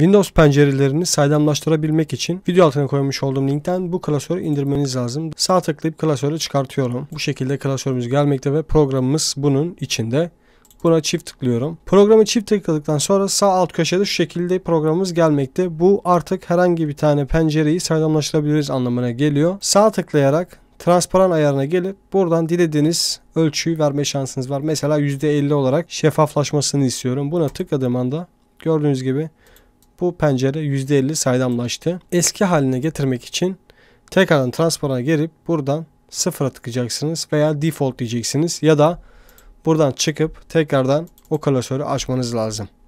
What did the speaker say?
Windows pencerelerini saydamlaştırabilmek için video altına koymuş olduğum linkten bu klasörü indirmeniz lazım. Sağ tıklayıp klasörü çıkartıyorum. Bu şekilde klasörümüz gelmekte ve programımız bunun içinde. Buna çift tıklıyorum. Programı çift tıkladıktan sonra sağ alt köşede şu şekilde programımız gelmekte. Bu artık herhangi bir tane pencereyi saydamlaştırabiliriz anlamına geliyor. Sağ tıklayarak transparan ayarına gelip buradan dilediğiniz ölçüyü verme şansınız var. Mesela %50 olarak şeffaflaşmasını istiyorum. Buna tıkladığım anda gördüğünüz gibi bu pencere %50 saydamlaştı. Eski haline getirmek için tekrardan transpora gelip buradan sıfıra tıkacaksınız veya default diyeceksiniz ya da buradan çıkıp tekrardan o klasörü açmanız lazım.